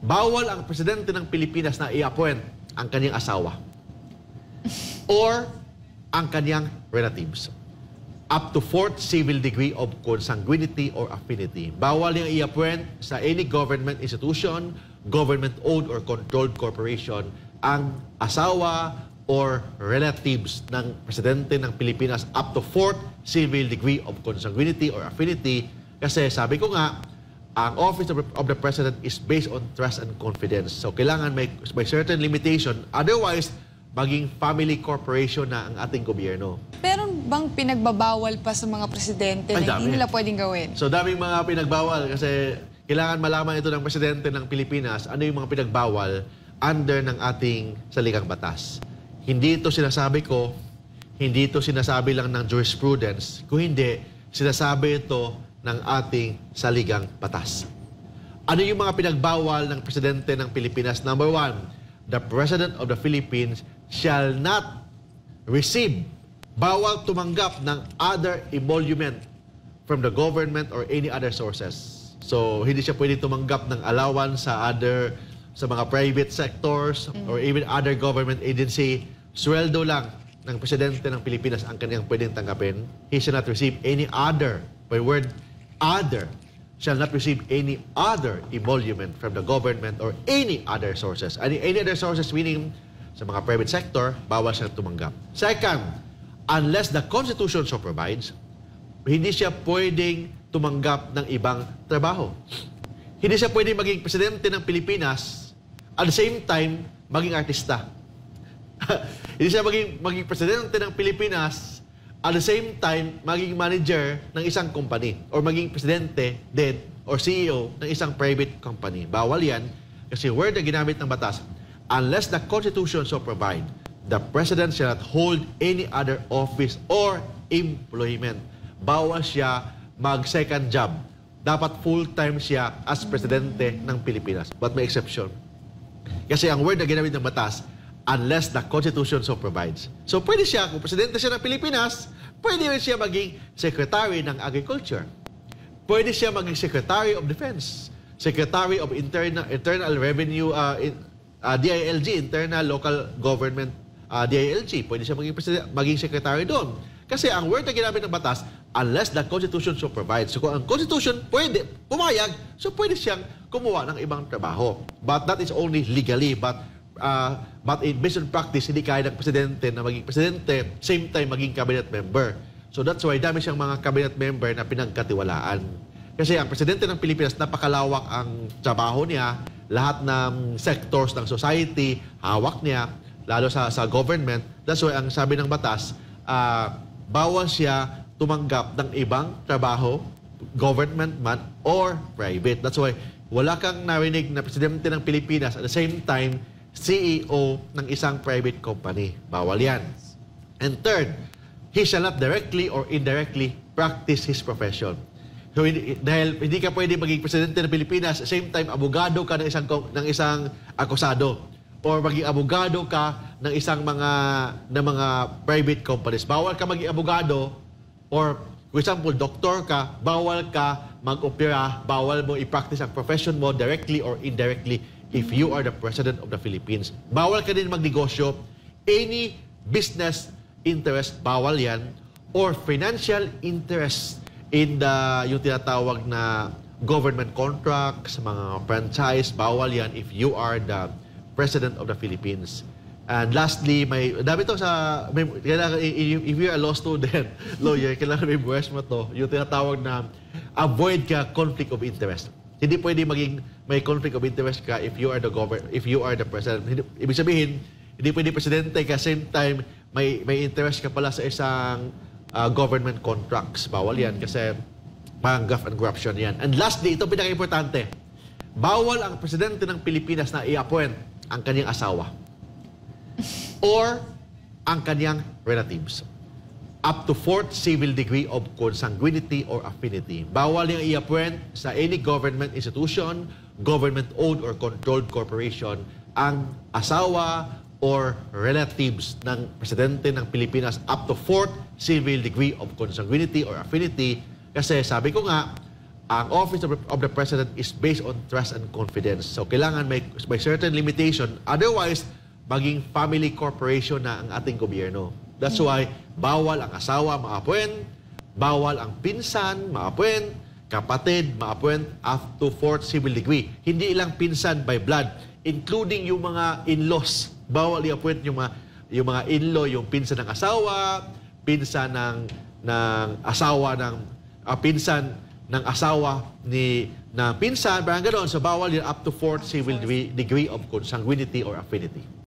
bawal ang presidente ng Pilipinas na i-appoint ang kanyang asawa or ang kanyang relatives up to fourth civil degree of consanguinity or affinity. Bawal yung i-appoint sa any government institution, government-owned or controlled corporation ang asawa or relatives ng presidente ng Pilipinas up to fourth civil degree of consanguinity or affinity. Kasi sabi ko nga, ang office of, the president is based on trust and confidence. So kailangan may, may certain limitation. Otherwise, maging family corporation na ang ating gobyerno. Pero bang pinagbabawal pa sa mga presidente Ay, na hindi nila pwedeng gawin? So daming mga pinagbawal kasi kailangan malaman ito ng presidente ng Pilipinas ano yung mga pinagbawal under ng ating salikang batas. Hindi ito sinasabi ko, hindi ito sinasabi lang ng jurisprudence. Kung hindi, sinasabi ito ng ating saligang batas. Ano yung mga pinagbawal ng Presidente ng Pilipinas? Number one, the President of the Philippines shall not receive, bawal tumanggap ng other emolument from the government or any other sources. So, hindi siya pwede tumanggap ng allowance sa other, sa mga private sectors or mm. even other government agency. Sweldo lang ng Presidente ng Pilipinas ang kanyang pwedeng tanggapin. He shall not receive any other, by word, other shall not receive any other emolument from the government or any other sources. Any, any other sources meaning sa mga private sector, bawal siya tumanggap. Second, unless the Constitution so provides, hindi siya pwedeng tumanggap ng ibang trabaho. Hindi siya pwedeng maging presidente ng Pilipinas at the same time maging artista. hindi siya maging, maging presidente ng Pilipinas at the same time, maging manager ng isang company or maging presidente din or CEO ng isang private company. Bawal yan kasi word na ginamit ng batas, unless the Constitution so provide, the President shall not hold any other office or employment. Bawal siya mag-second job. Dapat full-time siya as Presidente ng Pilipinas. But may exception. Kasi ang word na ginamit ng batas, unless the Constitution so provides. So pwede siya, kung presidente siya ng Pilipinas, Pwede rin siya maging Secretary ng Agriculture. Pwede siya maging Secretary of Defense, Secretary of Internal, Internal Revenue, uh, uh, DILG, Internal Local Government uh, DILG. Pwede siya maging, maging Secretary doon. Kasi ang word na ginamit ng batas, unless the Constitution so provides. So kung ang Constitution pwede, pumayag, so pwede siyang kumuha ng ibang trabaho. But that is only legally. But uh, but in, based practice, hindi kaya ng presidente na maging presidente, same time maging cabinet member. So that's why dami siyang mga cabinet member na pinagkatiwalaan. Kasi ang presidente ng Pilipinas, napakalawak ang trabaho niya, lahat ng sectors ng society, hawak niya, lalo sa, sa government. That's why ang sabi ng batas, uh, bawal siya tumanggap ng ibang trabaho, government man or private. That's why wala kang narinig na presidente ng Pilipinas at the same time CEO ng isang private company. Bawal yan. And third, he shall not directly or indirectly practice his profession. So, dahil hindi ka pwede maging presidente ng Pilipinas, same time abogado ka ng isang, ng isang akusado or maging abogado ka ng isang mga ng mga private companies. Bawal ka maging abogado or for example, doktor ka, bawal ka mag-opera, bawal mo i-practice ang profession mo directly or indirectly if you are the President of the Philippines. Bawal ka din magnegosyo. Any business interest, bawal yan. Or financial interest in the, yung tinatawag na government contracts, mga franchise, bawal yan if you are the President of the Philippines. And lastly, may dami to sa may, kailangan if you're a law student, lawyer, kailangan may mo to. Yung tinatawag na avoid ka conflict of interest. Hindi pwede maging may conflict of interest ka if you are the governor, if you are the president. Hindi, ibig sabihin, hindi pwede presidente ka same time may may interest ka pala sa isang uh, government contracts. Bawal yan kasi parang graft and corruption yan. And lastly, ito pinakaimportante Bawal ang presidente ng Pilipinas na i-appoint ang kanyang asawa or ang kanyang relatives up to fourth civil degree of consanguinity or affinity. Bawal yung i-appoint sa any government institution, government-owned or controlled corporation ang asawa or relatives ng presidente ng Pilipinas up to fourth civil degree of consanguinity or affinity kasi sabi ko nga, ang office of, the president is based on trust and confidence. So kailangan may, may certain limitation. Otherwise, maging family corporation na ang ating gobyerno. That's mm. why, bawal ang asawa maapwen, bawal ang pinsan maapwen, kapatid maapwen up to fourth civil degree. Hindi lang pinsan by blood, including yung mga in-laws. Bawal i-appoint yung mga, yung mga in-law, yung pinsan ng asawa, pinsan ng, ng asawa ng, uh, pinsan ng asawa ni na pinsan, parang ganoon, so bawal yun up to fourth civil degree, degree of consanguinity or affinity.